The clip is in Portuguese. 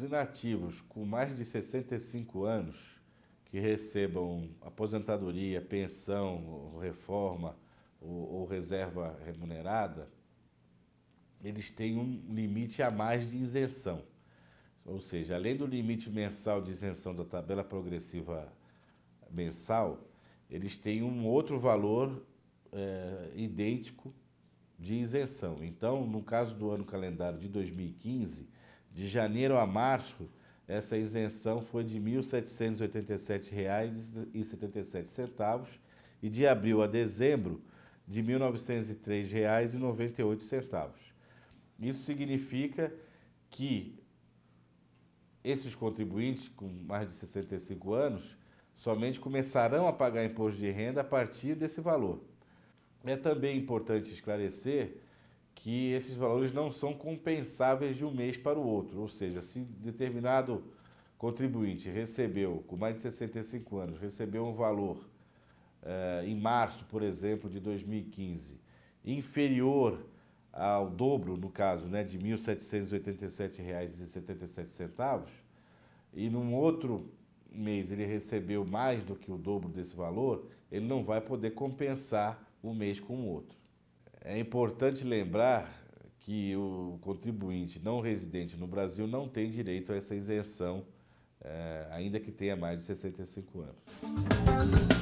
os inativos com mais de 65 anos que recebam aposentadoria, pensão, reforma ou, ou reserva remunerada, eles têm um limite a mais de isenção. Ou seja, além do limite mensal de isenção da tabela progressiva mensal, eles têm um outro valor é, idêntico de isenção. Então, no caso do ano calendário de 2015, de janeiro a março, essa isenção foi de R$ 1.787,77 e de abril a dezembro, de R$ 1.903,98. Isso significa que esses contribuintes com mais de 65 anos somente começarão a pagar imposto de renda a partir desse valor. É também importante esclarecer que esses valores não são compensáveis de um mês para o outro. Ou seja, se determinado contribuinte recebeu, com mais de 65 anos, recebeu um valor eh, em março, por exemplo, de 2015, inferior ao dobro, no caso, né, de R$ 1.787,77, e num outro mês ele recebeu mais do que o dobro desse valor, ele não vai poder compensar o um mês com o outro. É importante lembrar que o contribuinte não residente no Brasil não tem direito a essa isenção, eh, ainda que tenha mais de 65 anos.